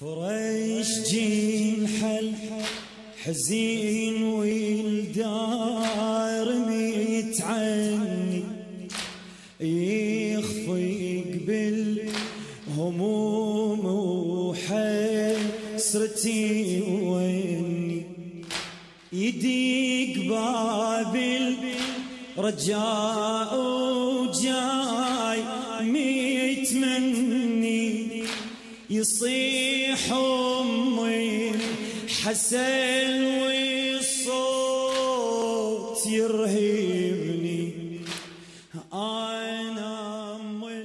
فرش حل حزين والدار متعني يخفق بالهموم وحسرتي واني يديك باب الرجاء وجاه يصيح امي حسن والصوت يرهبني انا امي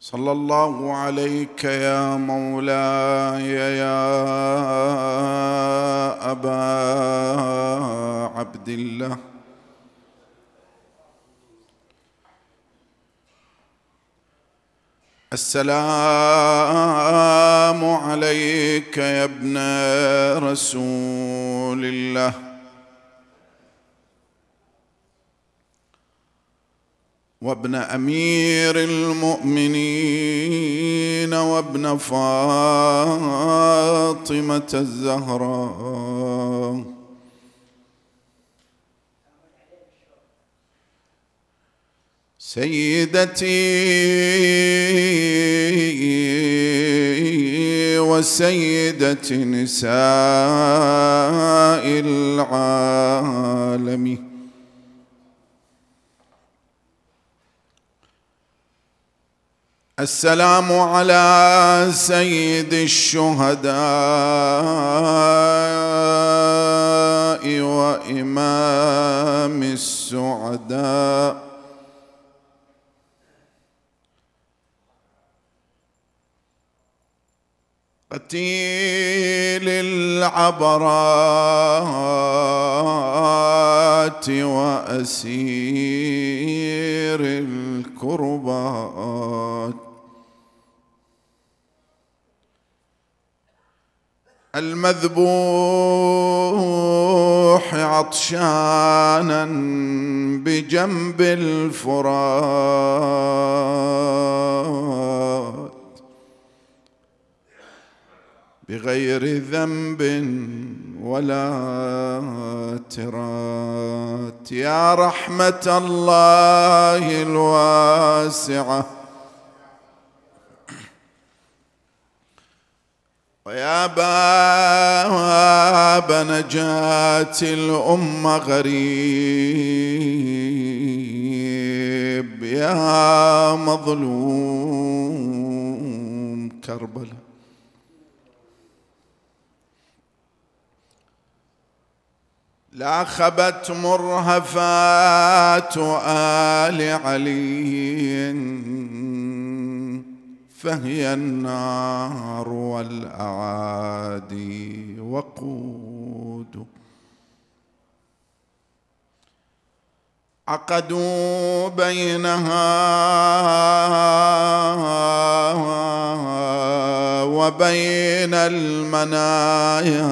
صلى الله عليك يا مولاي يا ابا عبد الله السلام عليك يا ابن رسول الله وابن امير المؤمنين وابن فاطمه الزهراء سيدتي وسيدة نساء العالم السلام على سيد الشهداء وإمام السعداء تأتي للعبرات وأسير الكربات المذبوح عطشانا بجنب الفرات بغير ذنب ولا ترات يا رحمة الله الواسعة ويا باب نجاة الأمة غريب يا مظلوم كربلاء لاخبت مرهفات آل علي فهي النار والأعادي وقود عقدوا بينها وبين المنايا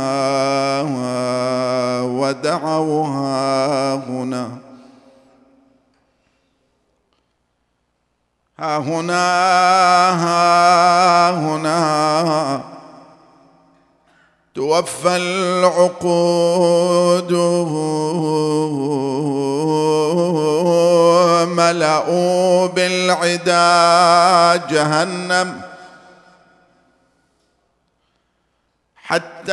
ودعوها هنا ها هنا ها هنا, ها هنا توفى العقود ملأوا بالعدا جهنم حتى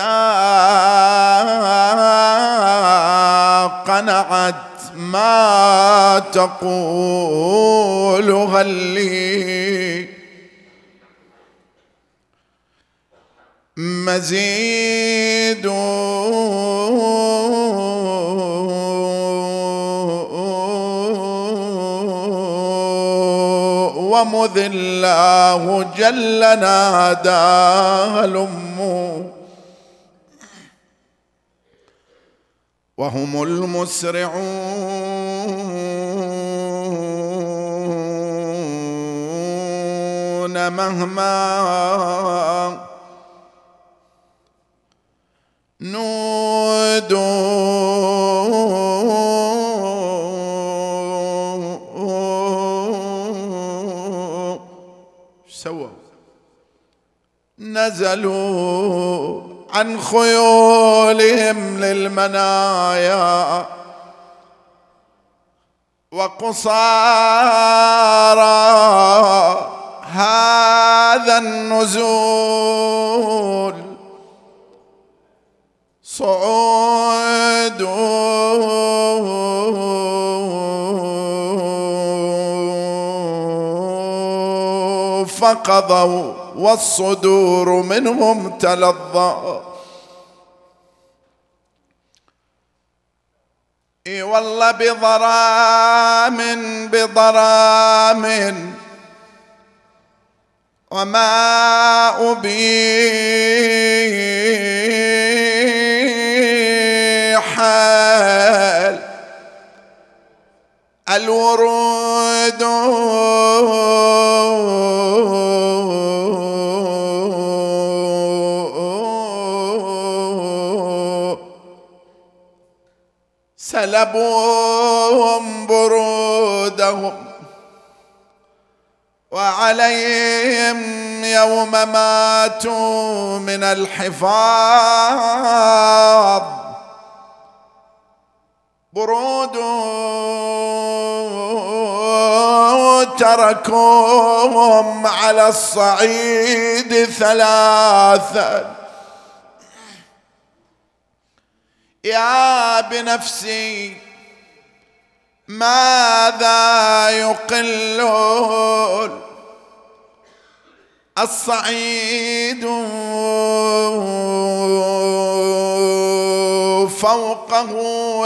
قنعت ما تقول غلي مزيد ومذ الله جل نادى الأم وهم المسرعون مهما نودوا سووا نزلوا عن خيولهم للمنايا وقصارى هذا النزول صعود فقضوا والصدور منهم تلظى اي والله بضرام بضرام وما أبين الورود سلبوهم برودهم وعليهم يوم ماتوا من الحفاظ برود تركوهم على الصعيد ثلاثا يا بنفسي ماذا يقلون الصعيد فوقه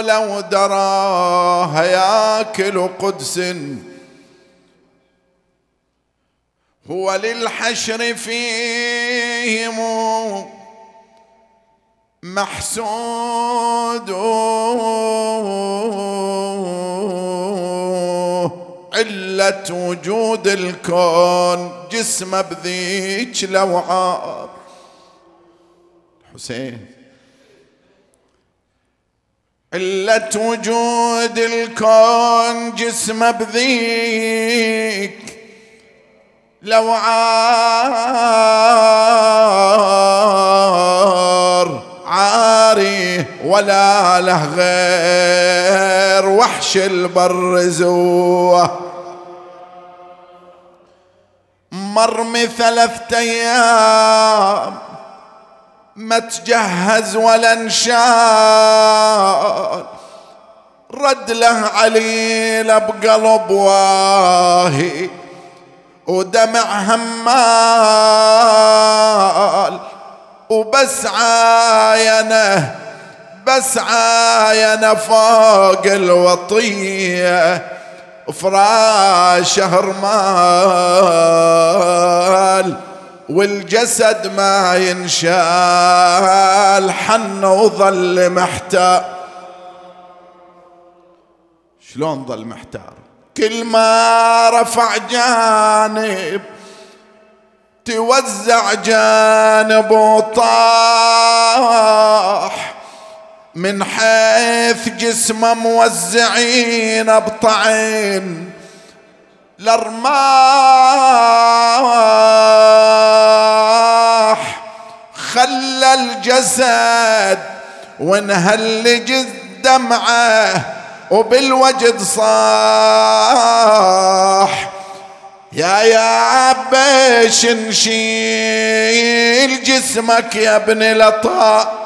لو درى هياكل قدس هو للحشر فيهم محسود علة وجود الكون جسمه بذيك لوعار حسين إلا وجود الكون جسمه بذيك لو عار عاري ولا له غير وحش البر زوه مرمي ثلاثة أيام ما تجهز ولا انشال رد له علي بقلب واهي ودمع همال وبس عاينه بس عاينه فوق الوطيه فراش رمال والجسد ما ينشال حن وظل محتار شلون ظل محتار كل ما رفع جانب توزع جانب وطاح من حيث جسمه موزعين ابطعين لرماح خلى الجسد وانهلج دمعه وبالوجد صاح يا يا بيش نشيل جسمك يا ابن لطاء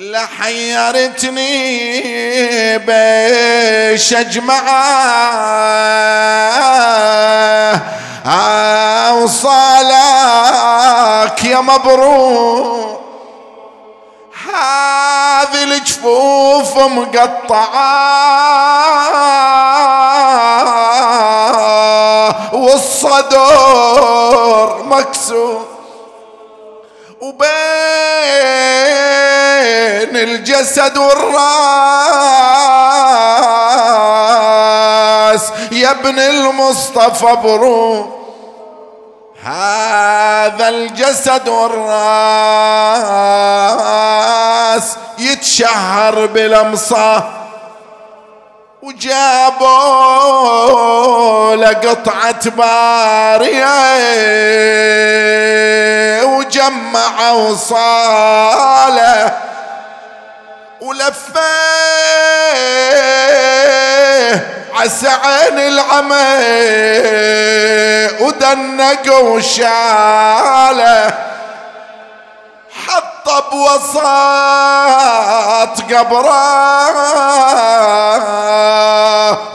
لحيرتني بيش اجمع اوصالك يا مبروك هذه الجفوف مقطعه والصدر مكسور وبين بين الجسد والراس يا ابن المصطفى برو هذا الجسد والراس يتشهر بالامصاه وجابوا لقطعة بارية وجمعوا صاله ولفيه عسى عين العمى ودنق وشاله حط بوسط قبره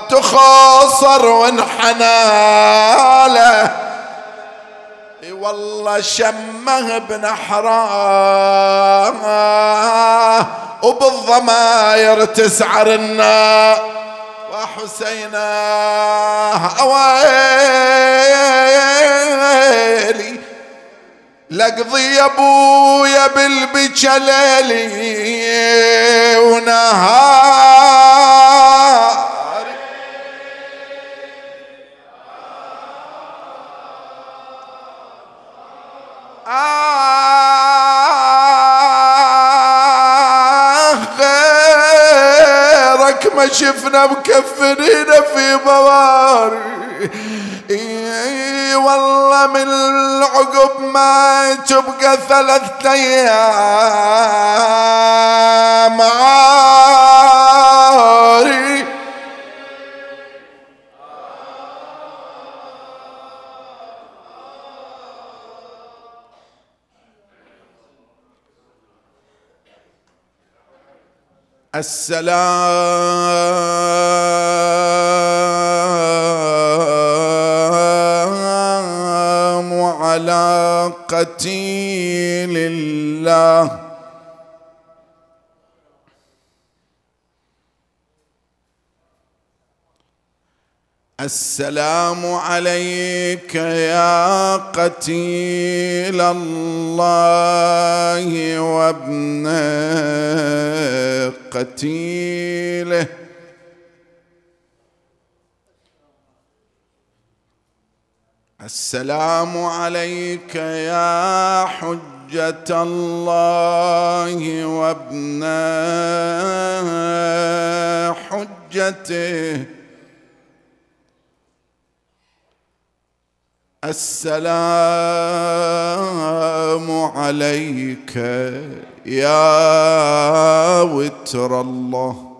تخاصر وانحناله والله شمه بنحرام وبالضماير تسعر النار وحسينا اويلي لقضي ابويا بالبكى ليلي ونهار ما شفنا مكفنين في مواري اي والله من العقب ما تبقى ثلاثة ايام عاري السلام على قتيل الله السلام عليك يا قتيل الله وابنه قتيله السلام عليك يا حجة الله وابن حجته السلام عليك يا وتر الله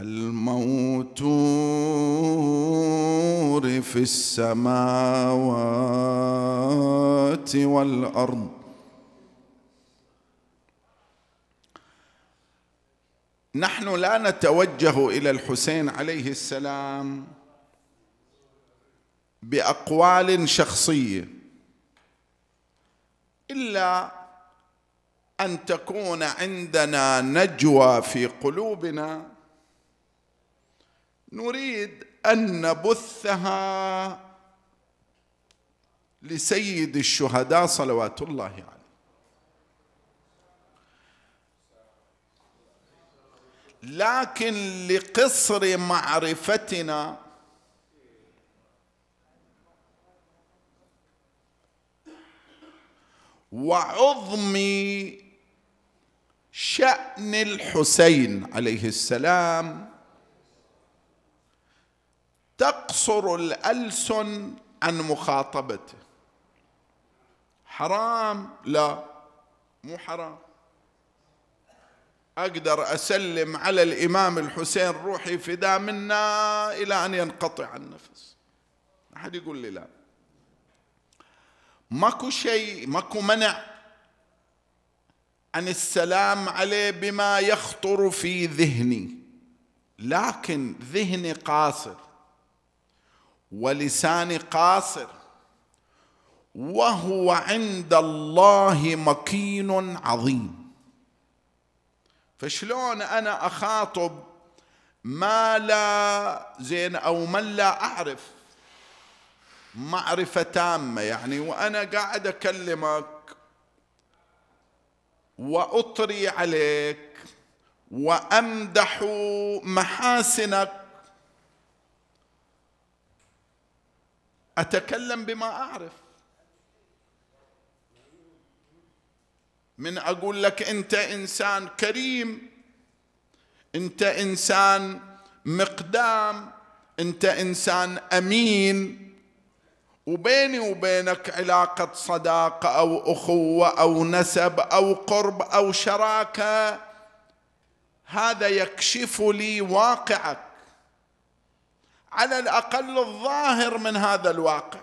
الموتور في السماوات والارض نحن لا نتوجه الى الحسين عليه السلام باقوال شخصيه الا ان تكون عندنا نجوى في قلوبنا نريد ان نبثها لسيد الشهداء صلوات الله عليه يعني. لكن لقصر معرفتنا وعظم شأن الحسين عليه السلام تقصر الألسن عن مخاطبته حرام لا مو حرام أقدر أسلم على الإمام الحسين روحي فدا منا إلى أن ينقطع النفس أحد يقول لي لا ماكو شيء ماكو منع عن السلام عليه بما يخطر في ذهني لكن ذهني قاصر ولساني قاصر وهو عند الله مكين عظيم فشلون انا اخاطب ما لا زين او من لا اعرف معرفه تامه يعني وانا قاعد اكلمك واطري عليك وامدح محاسنك اتكلم بما اعرف من اقول لك انت انسان كريم انت انسان مقدام انت انسان امين وبيني وبينك علاقة صداقة أو أخوة أو نسب أو قرب أو شراكة هذا يكشف لي واقعك على الأقل الظاهر من هذا الواقع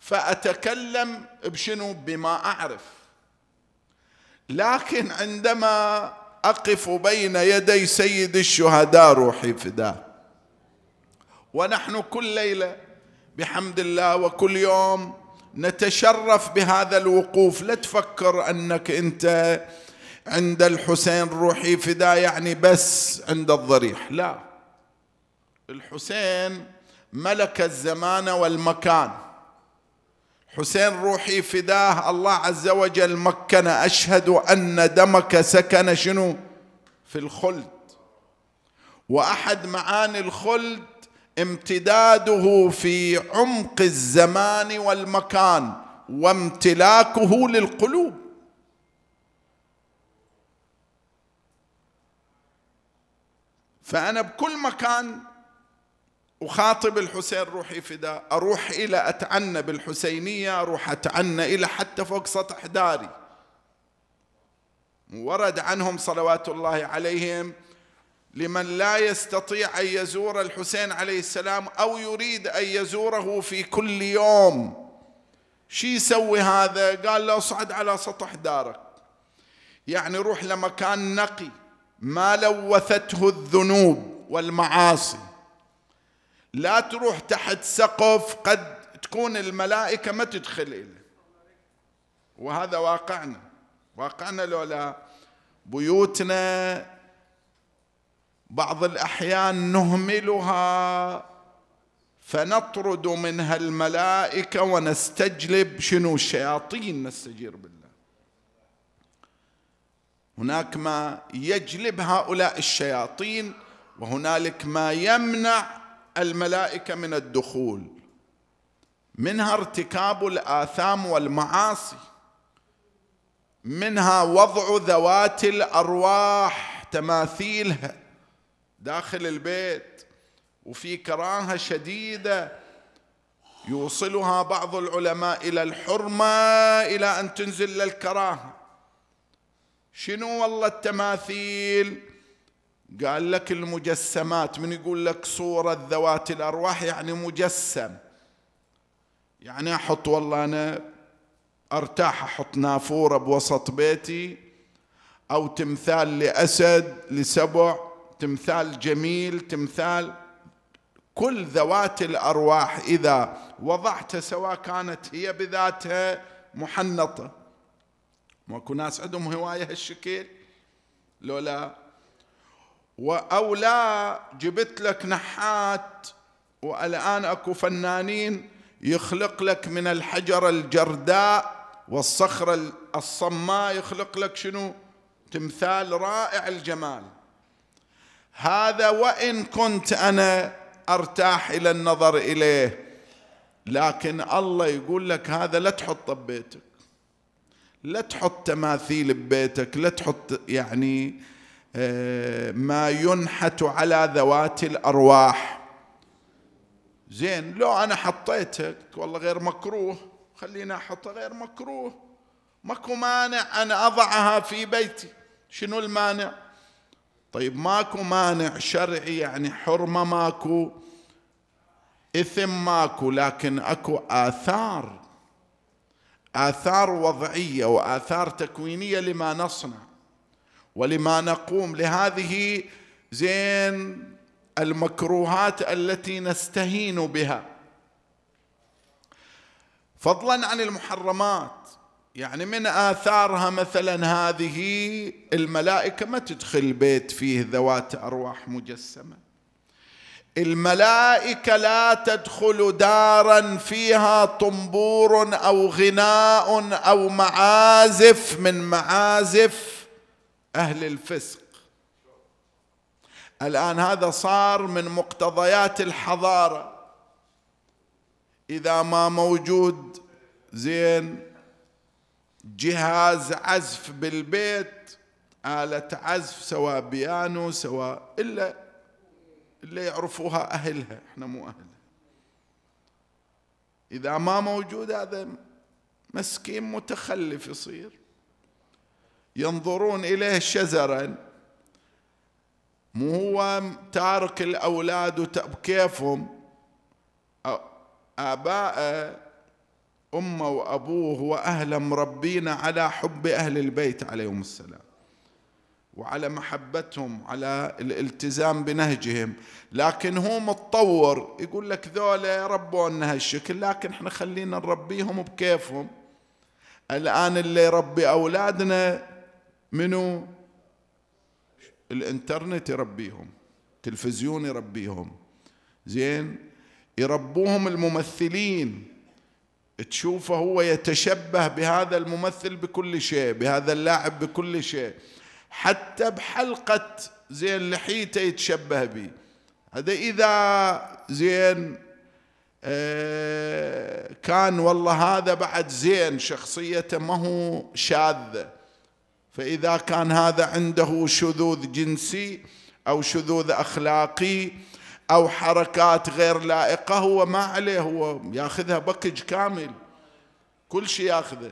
فأتكلم بشنو بما أعرف لكن عندما أقف بين يدي سيد الشهداء روحي فداه ونحن كل ليله بحمد الله وكل يوم نتشرف بهذا الوقوف لا تفكر انك انت عند الحسين روحي فدا يعني بس عند الضريح لا الحسين ملك الزمان والمكان حسين روحي فداه الله عز وجل مكن اشهد ان دمك سكن شنو في الخلد واحد معاني الخلد امتداده في عمق الزمان والمكان وامتلاكه للقلوب فأنا بكل مكان أخاطب الحسين روحي فداء أروح إلى أتعنى بالحسينية أروح أتعنى إلى حتى فوق سطح داري ورد عنهم صلوات الله عليهم لمن لا يستطيع ان يزور الحسين عليه السلام او يريد ان يزوره في كل يوم شي يسوي هذا قال له اصعد على سطح دارك يعني روح لمكان نقي ما لوثته الذنوب والمعاصي لا تروح تحت سقف قد تكون الملائكه ما تدخل اليه وهذا واقعنا واقعنا لولا بيوتنا بعض الاحيان نهملها فنطرد منها الملائكه ونستجلب شنو الشياطين نستجير بالله هناك ما يجلب هؤلاء الشياطين وهنالك ما يمنع الملائكه من الدخول منها ارتكاب الاثام والمعاصي منها وضع ذوات الارواح تماثيلها داخل البيت وفي كراهه شديده يوصلها بعض العلماء الى الحرمه الى ان تنزل للكراهه شنو والله التماثيل قال لك المجسمات من يقول لك صورة ذوات الأرواح يعني مجسم يعني أحط والله أنا أرتاح أحط نافورة بوسط بيتي أو تمثال لأسد لسبع تمثال جميل تمثال كل ذوات الارواح اذا وضعت سواء كانت هي بذاتها محنطه ماكو ناس عندهم هوايه هالشكل لولا او لا جبت لك نحات والان اكو فنانين يخلق لك من الحجره الجرداء والصخره الصماء يخلق لك شنو تمثال رائع الجمال هذا وان كنت انا ارتاح الى النظر اليه لكن الله يقول لك هذا لا تحطه ببيتك لا تحط تماثيل ببيتك لا تحط يعني آه، ما ينحت على ذوات الارواح زين لو انا حطيتك والله غير مكروه خلينا احطه غير مكروه ماكو مانع ان اضعها في بيتي شنو المانع طيب ماكو مانع شرعي يعني حرمة ماكو إثم ماكو لكن أكو آثار آثار وضعية وآثار تكوينية لما نصنع ولما نقوم لهذه زين المكروهات التي نستهين بها فضلا عن المحرمات يعني من آثارها مثلا هذه الملائكة ما تدخل بيت فيه ذوات أرواح مجسمة الملائكة لا تدخل دارا فيها طنبور أو غناء أو معازف من معازف أهل الفسق الآن هذا صار من مقتضيات الحضارة إذا ما موجود زين جهاز عزف بالبيت آلة عزف سواء بيانو سواء إلا اللي يعرفوها أهلها إحنا مو أهلها إذا ما موجود هذا مسكين متخلف يصير ينظرون إليه شزرا مو هو تارك الأولاد وكيفهم آبائه امه وابوه واهله مربين على حب اهل البيت عليهم السلام وعلى محبتهم على الالتزام بنهجهم لكن هو متطور يقول لك ذولا ربونا هالشكل لكن احنا خلينا نربيهم بكيفهم الان اللي يربي اولادنا منو الانترنت يربيهم تلفزيون يربيهم زين يربوهم الممثلين تشوفه هو يتشبه بهذا الممثل بكل شيء بهذا اللاعب بكل شيء حتى بحلقة زين لحيته يتشبه به هذا إذا زين آه كان والله هذا بعد زين شخصيته ما هو شاذة فإذا كان هذا عنده شذوذ جنسي أو شذوذ أخلاقي أو حركات غير لائقة هو ما عليه هو ياخذها بكج كامل كل شيء ياخذه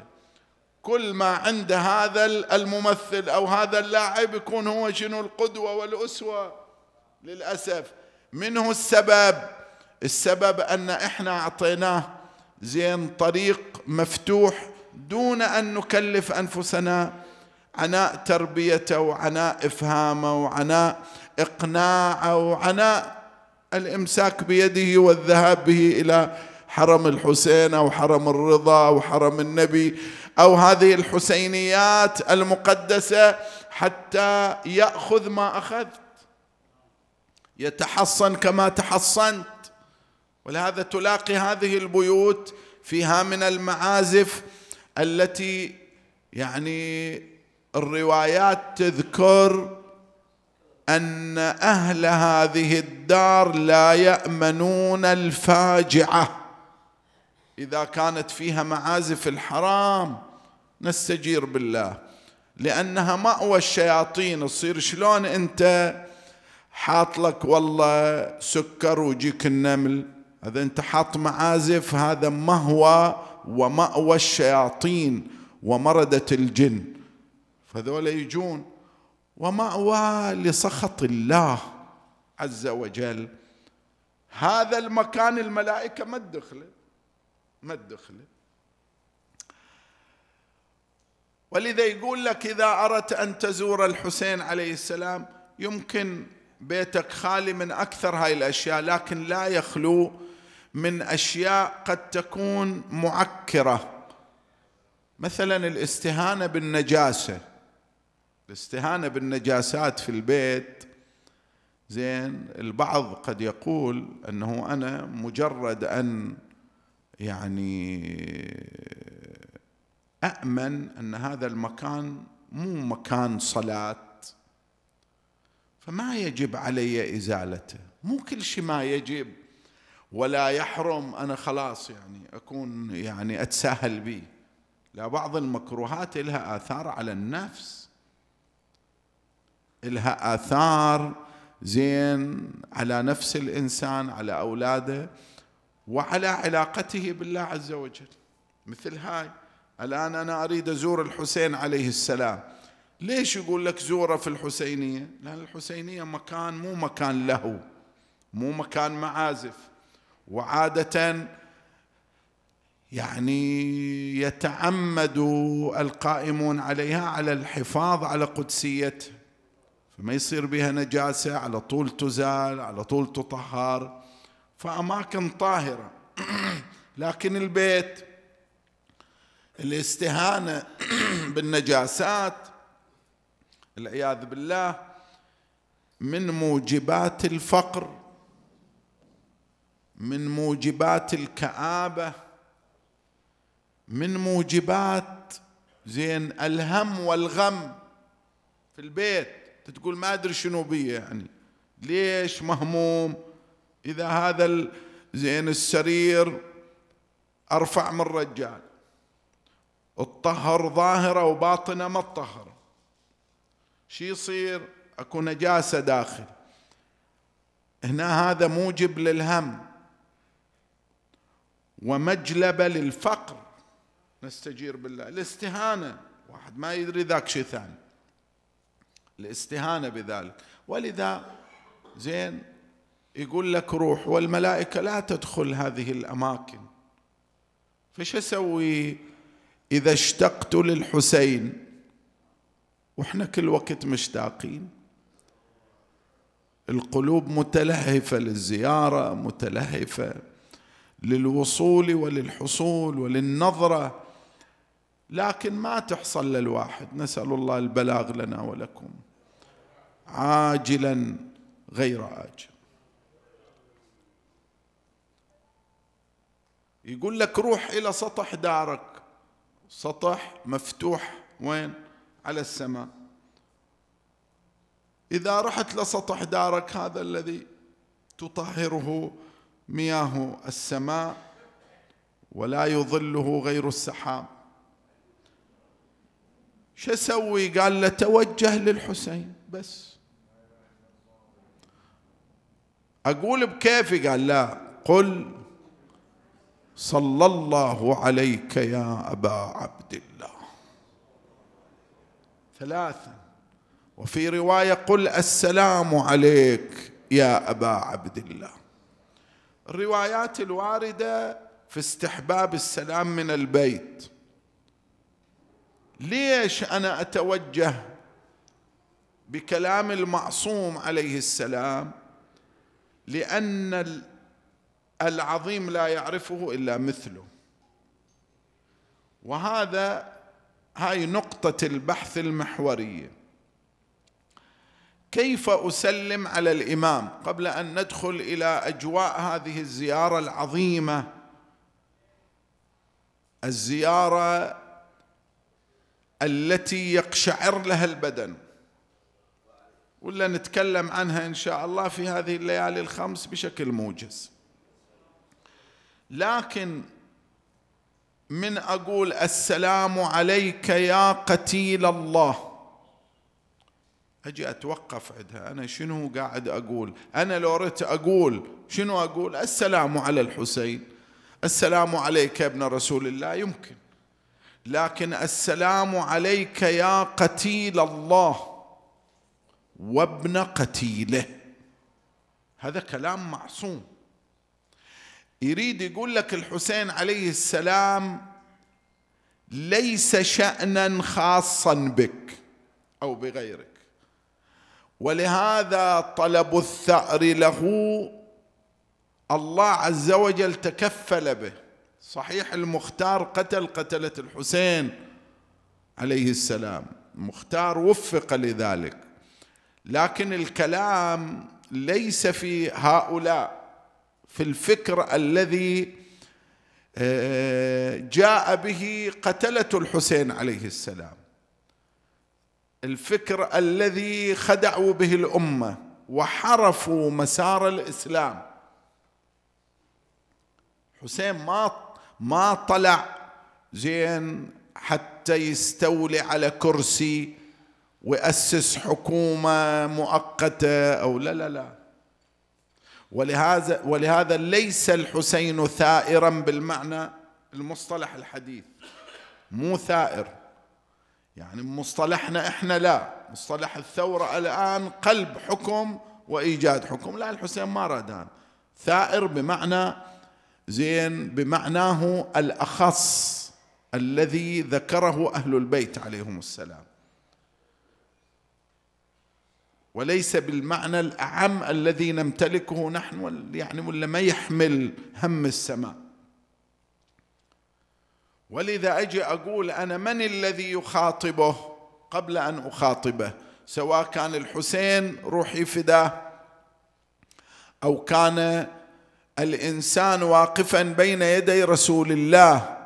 كل ما عند هذا الممثل أو هذا اللاعب يكون هو شنو القدوة والأسوة للأسف منه السبب السبب أن إحنا أعطيناه زين طريق مفتوح دون أن نكلف أنفسنا عناء تربيته وعناء إفهامه وعناء إقناعه وعناء الامساك بيده والذهاب به الى حرم الحسين او حرم الرضا او حرم النبي او هذه الحسينيات المقدسه حتى ياخذ ما اخذت يتحصن كما تحصنت ولهذا تلاقي هذه البيوت فيها من المعازف التي يعني الروايات تذكر ان اهل هذه الدار لا يامنون الفاجعه اذا كانت فيها معازف الحرام نستجير بالله لانها ماوى الشياطين تصير شلون انت حاط لك والله سكر ويجيك النمل هذا انت حاط معازف هذا مهوى وماوى الشياطين ومرده الجن فذولا يجون وماوى لسخط الله عز وجل هذا المكان الملائكة ما تدخله ما تدخله ولذا يقول لك إذا أردت أن تزور الحسين عليه السلام يمكن بيتك خالي من أكثر هاي الأشياء لكن لا يخلو من أشياء قد تكون معكرة مثلا الاستهانة بالنجاسة الاستهانه بالنجاسات في البيت زين البعض قد يقول انه انا مجرد ان يعني امن ان هذا المكان مو مكان صلاه فما يجب علي ازالته مو كل شيء ما يجب ولا يحرم انا خلاص يعني اكون يعني اتساهل به لا بعض المكروهات لها اثار على النفس إلها آثار زين على نفس الإنسان على أولاده وعلى علاقته بالله عز وجل مثل هاي الآن أنا أريد أزور الحسين عليه السلام ليش يقول لك زوره في الحسينية لأن الحسينية مكان مو مكان له مو مكان معازف وعادة يعني يتعمد القائمون عليها على الحفاظ على قدسيته فما يصير بها نجاسة على طول تزال على طول تطهر فأماكن طاهرة لكن البيت الاستهانة بالنجاسات العياذ بالله من موجبات الفقر من موجبات الكآبة من موجبات زين الهم والغم في البيت تقول ما أدري شنو بي يعني ليش مهموم إذا هذا زين السرير أرفع من رجال الطهر ظاهرة وباطنة ما الطهر شي يصير اكو نجاسة داخل هنا هذا موجب للهم ومجلبة للفقر نستجير بالله الاستهانة واحد ما يدري ذاك شيء ثاني الاستهانة بذلك ولذا زين يقول لك روح والملائكة لا تدخل هذه الأماكن فش أسوي إذا اشتقت للحسين وإحنا كل وقت مشتاقين القلوب متلهفة للزيارة متلهفة للوصول وللحصول وللنظرة لكن ما تحصل للواحد نسال الله البلاغ لنا ولكم عاجلا غير عاجل يقول لك روح الى سطح دارك سطح مفتوح وين على السماء اذا رحت لسطح دارك هذا الذي تطهره مياه السماء ولا يظله غير السحاب شو اسوي قال له توجه للحسين بس اقول بكيفي قال لا قل صلى الله عليك يا ابا عبد الله ثلاثا وفي روايه قل السلام عليك يا ابا عبد الله الروايات الوارده في استحباب السلام من البيت ليش انا اتوجه بكلام المعصوم عليه السلام لان العظيم لا يعرفه الا مثله وهذا هاي نقطه البحث المحوريه كيف اسلم على الامام قبل ان ندخل الى اجواء هذه الزياره العظيمه الزياره التي يقشعر لها البدن ولا نتكلم عنها ان شاء الله في هذه الليالي الخمس بشكل موجز لكن من اقول السلام عليك يا قتيل الله اجي اتوقف عندها انا شنو قاعد اقول انا لو رت اقول شنو اقول السلام على الحسين السلام عليك يا ابن رسول الله يمكن لكن السلام عليك يا قتيل الله وابن قتيله هذا كلام معصوم يريد يقول لك الحسين عليه السلام ليس شأنا خاصا بك أو بغيرك ولهذا طلب الثأر له الله عز وجل تكفل به صحيح المختار قتل قتله الحسين عليه السلام المختار وفق لذلك لكن الكلام ليس في هؤلاء في الفكر الذي آه، جاء به قتله الحسين عليه السلام الفكر الذي خدعوا به الامه وحرفوا مسار الاسلام حسين ما ما طلع زين حتى يستولي على كرسي ويأسس حكومة مؤقتة أو لا لا لا ولهذا ولهذا ليس الحسين ثائرا بالمعنى المصطلح الحديث مو ثائر يعني مصطلحنا احنا لا مصطلح الثورة الآن قلب حكم وإيجاد حكم لا الحسين ما رادان ثائر بمعنى زين بمعناه الاخص الذي ذكره اهل البيت عليهم السلام وليس بالمعنى الاعم الذي نمتلكه نحن يعني ولا ما يحمل هم السماء ولذا اجي اقول انا من الذي يخاطبه قبل ان اخاطبه سواء كان الحسين روحي فداه او كان الانسان واقفا بين يدي رسول الله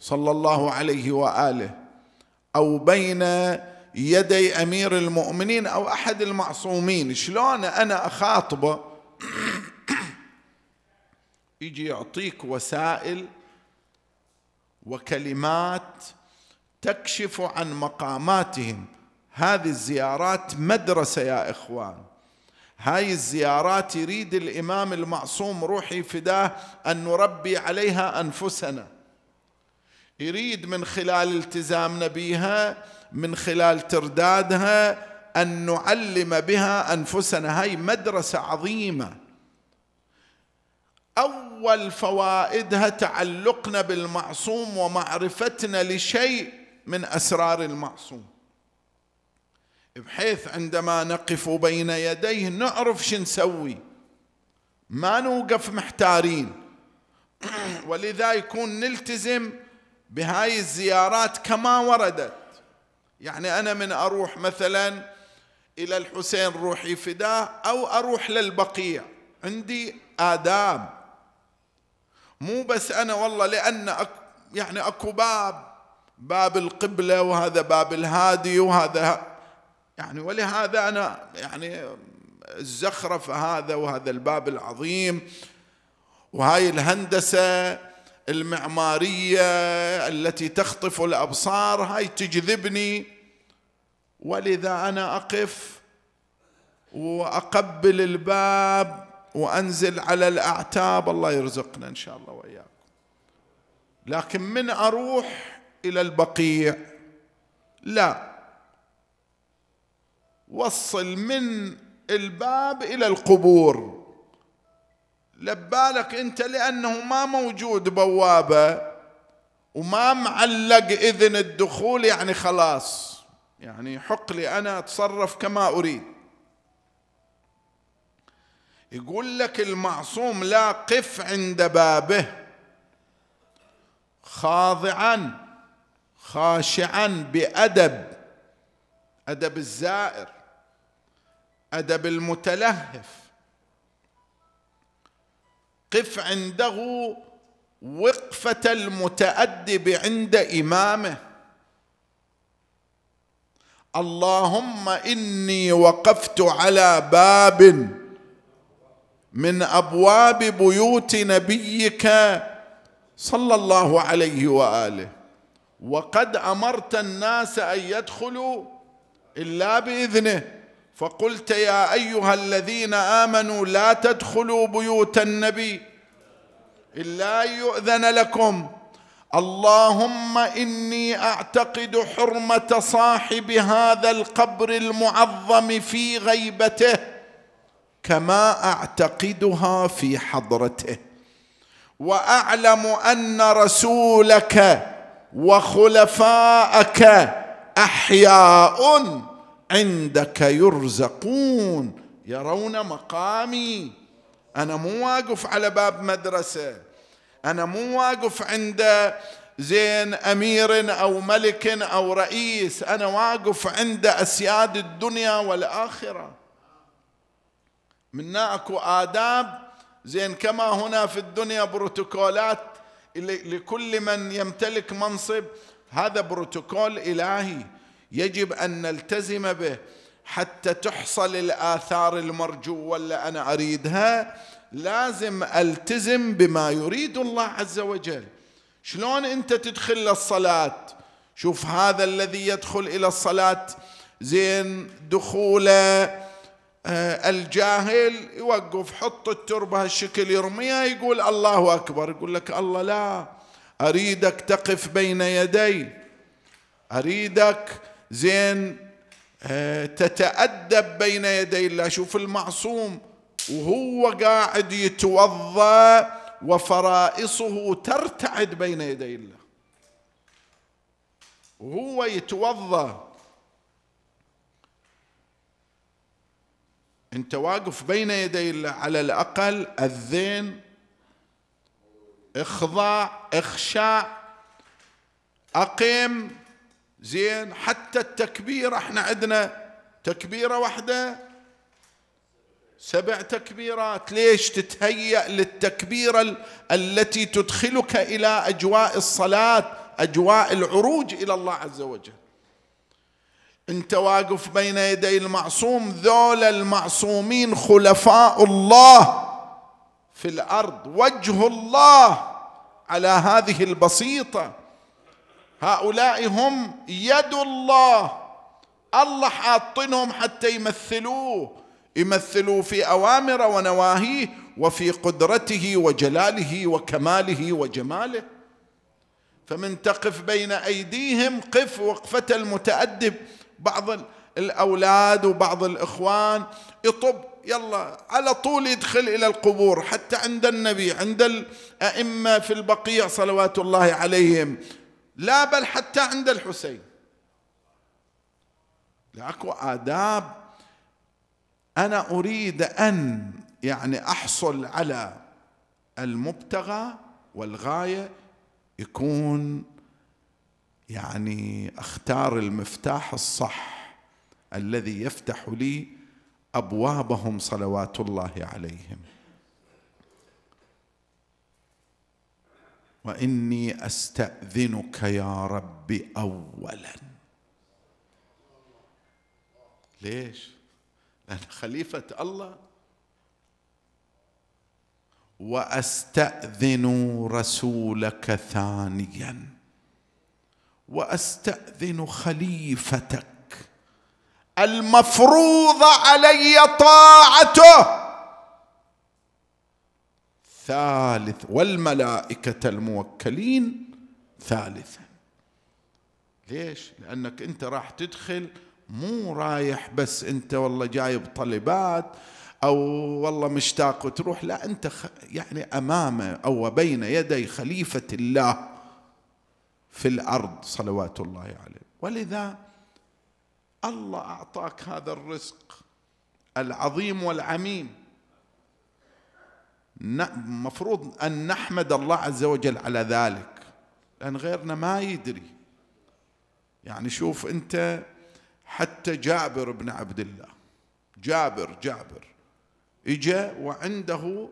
صلى الله عليه واله او بين يدي امير المؤمنين او احد المعصومين شلون انا اخاطبه يجي يعطيك وسائل وكلمات تكشف عن مقاماتهم هذه الزيارات مدرسه يا اخوان هاي الزيارات يريد الإمام المعصوم روحي فداه أن نربي عليها أنفسنا يريد من خلال التزامنا بها من خلال تردادها أن نعلم بها أنفسنا هاي مدرسة عظيمة أول فوائدها تعلقنا بالمعصوم ومعرفتنا لشيء من أسرار المعصوم بحيث عندما نقف بين يديه نعرف شو نسوي ما نوقف محتارين ولذا يكون نلتزم بهاي الزيارات كما وردت يعني أنا من أروح مثلا إلى الحسين روحي فداه أو أروح للبقيع عندي آداب مو بس أنا والله لأن أك يعني أكو باب باب القبلة وهذا باب الهادي وهذا يعني ولهذا أنا يعني الزخرف هذا وهذا الباب العظيم وهاي الهندسة المعمارية التي تخطف الأبصار هاي تجذبني ولذا أنا أقف وأقبل الباب وأنزل على الأعتاب الله يرزقنا إن شاء الله وإياكم لكن من أروح إلى البقيع لا وصل من الباب إلى القبور لبالك أنت لأنه ما موجود بوابة وما معلق إذن الدخول يعني خلاص يعني حق لي أنا أتصرف كما أريد يقول لك المعصوم لا قف عند بابه خاضعا خاشعا بأدب أدب الزائر أدب المتلهف قف عنده وقفة المتأدب عند إمامه اللهم إني وقفت على باب من أبواب بيوت نبيك صلى الله عليه وآله وقد أمرت الناس أن يدخلوا إلا بإذنه فقلت يا ايها الذين امنوا لا تدخلوا بيوت النبي الا ان يؤذن لكم اللهم اني اعتقد حرمه صاحب هذا القبر المعظم في غيبته كما اعتقدها في حضرته واعلم ان رسولك وخلفاءك احياء عندك يرزقون يرون مقامي انا مو واقف على باب مدرسه انا مو واقف عند زين امير او ملك او رئيس انا واقف عند اسياد الدنيا والاخره من اكو آداب زين كما هنا في الدنيا بروتوكولات لكل من يمتلك منصب هذا بروتوكول إلهي يجب ان نلتزم به حتى تحصل الاثار المرجوه اللي انا اريدها لازم التزم بما يريد الله عز وجل شلون انت تدخل للصلاه شوف هذا الذي يدخل الى الصلاه زين دخوله آه، الجاهل يوقف حط التربة هالشكل يرميها يقول الله أكبر يقول لك الله لا أريدك تقف بين يدي أريدك زين آه، تتأدب بين يدي الله شوف المعصوم وهو قاعد يتوضأ وفرائصه ترتعد بين يدي الله وهو يتوضأ انت واقف بين يدي الله على الأقل الذين اخضع اخشع أقم زين حتى التكبيرة احنا عندنا تكبيرة واحدة سبع تكبيرات ليش تتهيأ للتكبيرة التي تدخلك إلى أجواء الصلاة أجواء العروج إلى الله عز وجل انت واقف بين يدي المعصوم ذول المعصومين خلفاء الله في الارض وجه الله على هذه البسيطه هؤلاء هم يد الله الله حاطنهم حتى يمثلوه يمثلوا في اوامره ونواهيه وفي قدرته وجلاله وكماله وجماله فمن تقف بين ايديهم قف وقفه المتادب بعض الاولاد وبعض الاخوان يطب يلا على طول يدخل الى القبور حتى عند النبي عند الائمه في البقيع صلوات الله عليهم لا بل حتى عند الحسين لأكو آداب أنا أريد أن يعني أحصل على المبتغى والغاية يكون يعني أختار المفتاح الصح الذي يفتح لي أبوابهم صلوات الله عليهم واني استاذنك يا رب اولا ليش لان خليفه الله واستاذن رسولك ثانيا واستاذن خليفتك المفروض علي طاعته ثالث والملائكة الموكلين ثالثا ليش؟ لأنك أنت راح تدخل مو رايح بس أنت والله جايب طلبات أو والله مشتاق وتروح لا أنت يعني أمام أو بين يدي خليفة الله في الأرض صلوات الله عليه ولذا الله أعطاك هذا الرزق العظيم والعميم مفروض أن نحمد الله عز وجل على ذلك لأن غيرنا ما يدري يعني شوف أنت حتى جابر بن عبد الله جابر جابر إجا وعنده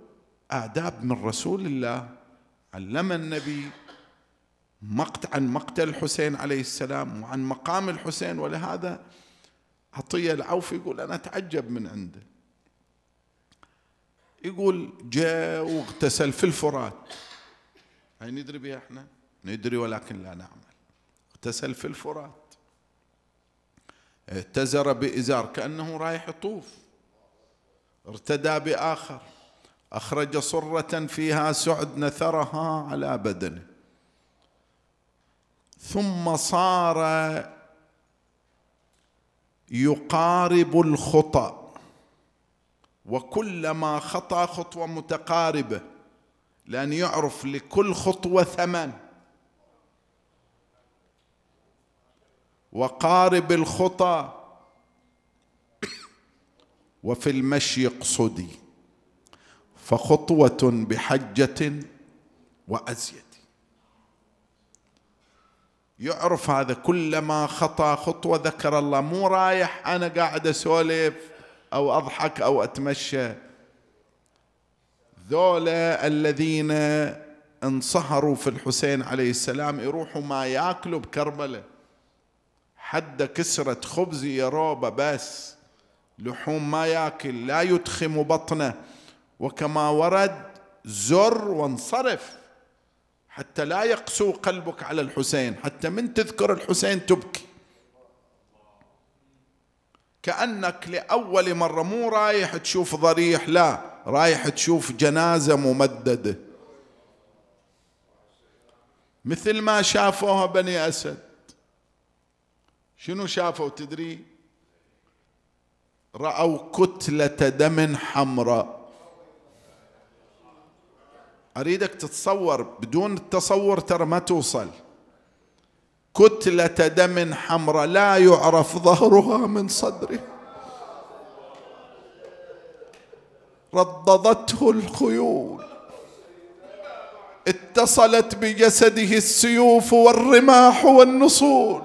آداب من رسول الله علم النبي مقت عن مقتل الحسين عليه السلام وعن مقام الحسين ولهذا عطية العوف يقول أنا أتعجب من عنده يقول جاء واغتسل في الفرات هاي ندري بها احنا ندري ولكن لا نعمل اغتسل في الفرات اهتزر بإزار كأنه رايح يطوف ارتدى بآخر أخرج صرة فيها سعد نثرها على بدنه ثم صار يقارب الخطأ وكلما خطا خطوه متقاربه لان يعرف لكل خطوه ثمن وقارب الخطى وفي المشي اقصدي فخطوه بحجه وازيد يعرف هذا كلما خطا خطوه ذكر الله مو رايح انا قاعد اسولف أو أضحك أو أتمشى ذولا الذين انصهروا في الحسين عليه السلام يروحوا ما ياكلوا بكربلة حد كسرة خبز يروبة بس لحوم ما ياكل لا يدخم بطنه وكما ورد زر وانصرف حتى لا يقسو قلبك على الحسين حتى من تذكر الحسين تبكي كأنك لأول مرة مو رايح تشوف ضريح لا رايح تشوف جنازة ممددة مثل ما شافوها بني أسد شنو شافوا تدري رأوا كتلة دم حمراء أريدك تتصور بدون التصور ترى ما توصل كتلة دم حمراء لا يعرف ظهرها من صدره رددته الخيول اتصلت بجسده السيوف والرماح والنصول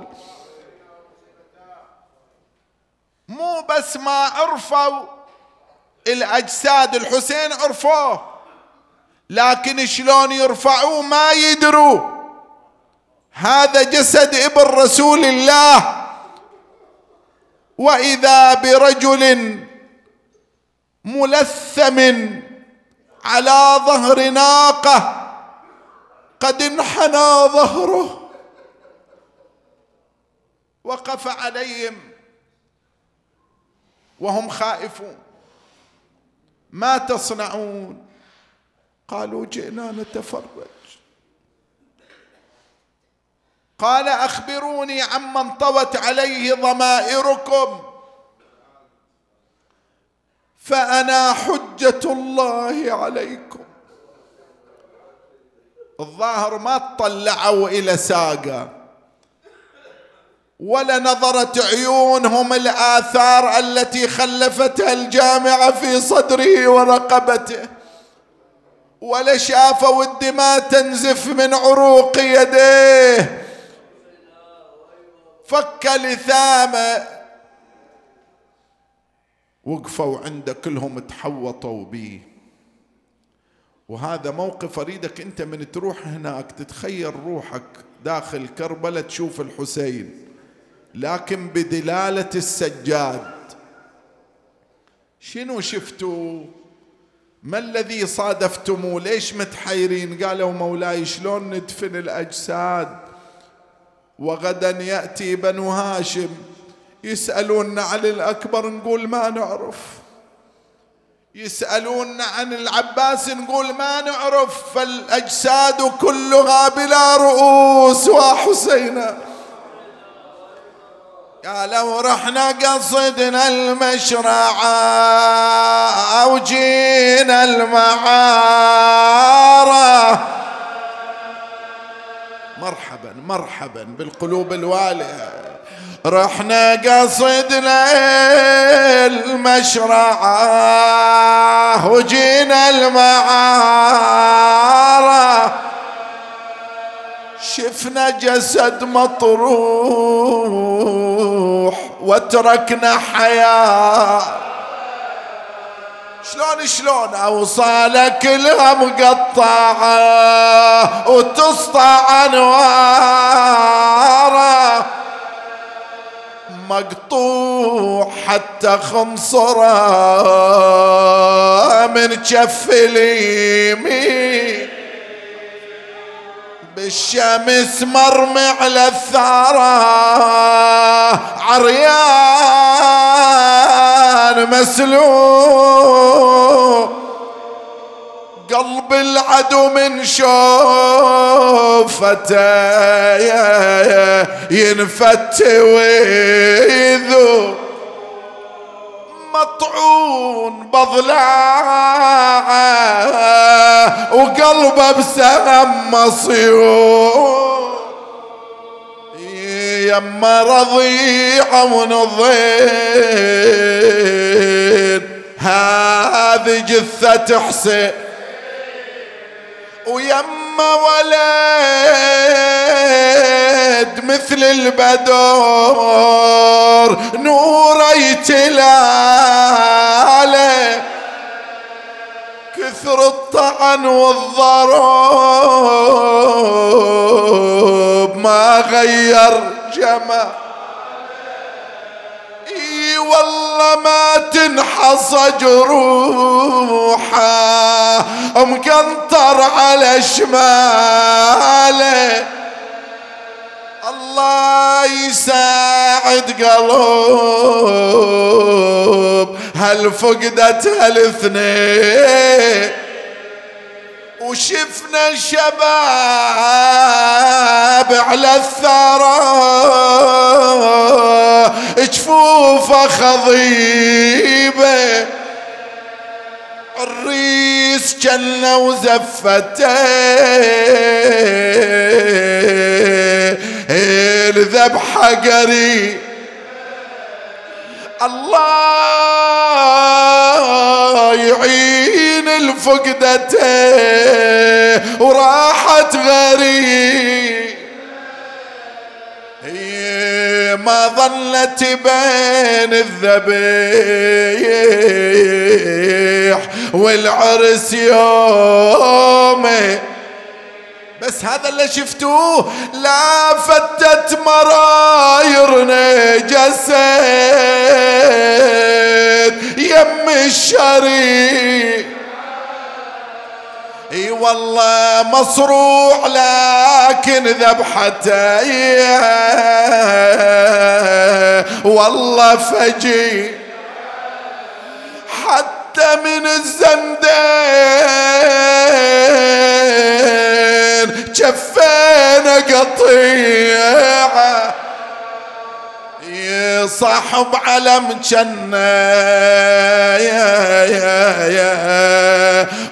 مو بس ما عرفوا الاجساد الحسين عرفوه لكن شلون يرفعوه ما يدروا هذا جسد ابن رسول الله واذا برجل ملثم على ظهر ناقه قد انحنى ظهره وقف عليهم وهم خائفون ما تصنعون قالوا جئنا نتفرج قال اخبروني عما انطوت عليه ضمائركم فانا حجه الله عليكم الظاهر ما اطلعوا الى ساقه ولا نظرت عيونهم الاثار التي خلفتها الجامعه في صدره ورقبته ولا شافوا الدماء تنزف من عروق يديه فك لثامه وقفوا عنده كلهم تحوطوا بيه وهذا موقف اريدك انت من تروح هناك تتخيل روحك داخل كربلاء تشوف الحسين لكن بدلاله السجاد شنو شفتوا ما الذي صادفتموه ليش متحيرين قالوا مولاي شلون ندفن الأجساد وغدا ياتي بنو هاشم يسالوننا عن الاكبر نقول ما نعرف يسالوننا عن العباس نقول ما نعرف فالاجساد كلها بلا رؤوس وحسينا يا لو رحنا قصدنا المشرع أو جينا المعارة مرحبا بالقلوب الوالية رحنا قصدنا المشرعة وجينا المعارة شفنا جسد مطروح وتركنا حياه شلون شلون اوصالك لها مقطعه وتسطع انواره مقطوع حتى خنصره من كف اليمين الشمس مرمي على الثارة عريان مسلوب قلب العدو من شوفته ينفت ويذوب مطعون بضلاعه وقلبه بسهم مصيون يما رضيع ونضيد هذه جثة حسين ويما ولد مثل البدور نور يتلالى كثر الطعن والضرب ما غير جمال والله ما تنحصى جروحه مقنطر على شماله الله يساعد قلوب هل فقدت هالاثنين وشفنا الشباب على الثرى جفوفه خضيبه الريس جنة وزفته الذبحة قريب الله يعين فقدته وراحت غريب ما ظلت بين الذبيح والعرس يومه بس هذا اللي شفتوه لا فتت مرايرنا جسد يم الشريك اي والله مصروع لكن ذبحته والله فجي حتى من الزندين كفينا قطيعه صاحب علم جنة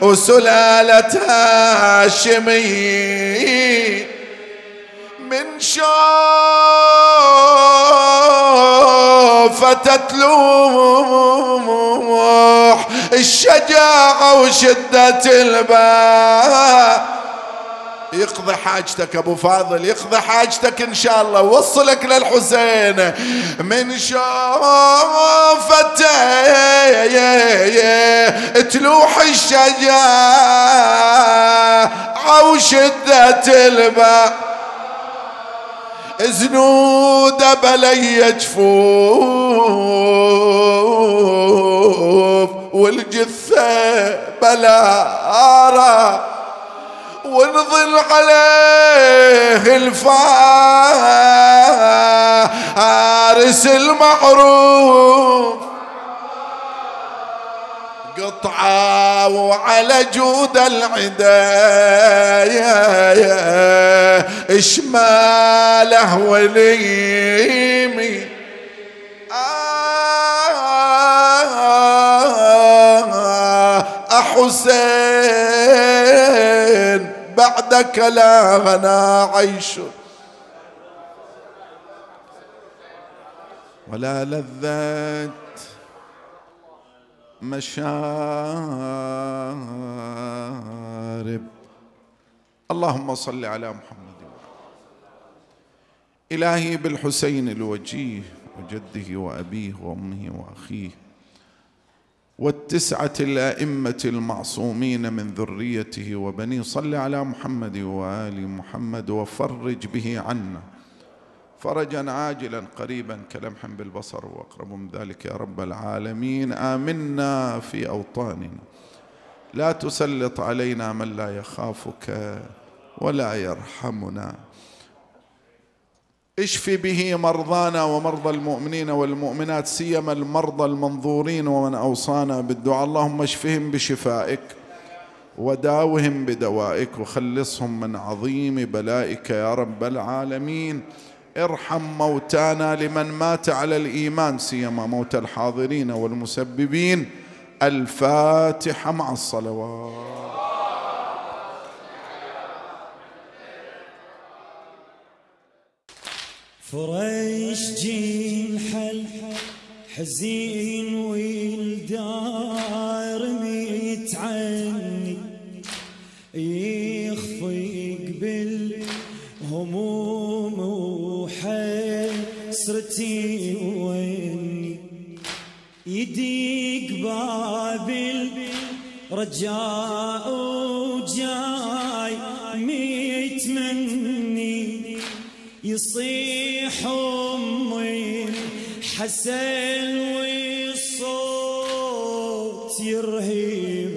وسلالة هاشمي من شوفة تلوح الشجاعة وشدة البال يقضي حاجتك ابو فاضل يقضي حاجتك ان شاء الله وصلك للحسين من شوفته تلوح او شده الباء زنود بلي جفوف والجثة بلا آرام ونظل عليه الفارس المعروف قطعة وعلى جود العداية شماله وليمي آه، أحسين بعدك لا غنى عيش ولا لذات مشارب اللهم صل على محمد إلهي بالحسين الوجيه وجده وأبيه وأمه وأخيه والتسعة الأئمة المعصومين من ذريته وبنيه صل على محمد وآل محمد وفرج به عنا فرجا عاجلا قريبا كلمح بالبصر وأقرب من ذلك يا رب العالمين آمنا في أوطاننا لا تسلط علينا من لا يخافك ولا يرحمنا اشف به مرضانا ومرضى المؤمنين والمؤمنات سيما المرضى المنظورين ومن اوصانا بالدعاء اللهم اشفهم بشفائك وداوهم بدوائك وخلصهم من عظيم بلائك يا رب العالمين ارحم موتانا لمن مات على الايمان سيما موت الحاضرين والمسببين الفاتحه مع الصلوات فرش جين حل حزين والدار متعني يخفيق بالهموم وحسرتي واني يديك باب الرجاء وجاي تصيح أمي الحسن والصوت يرهيب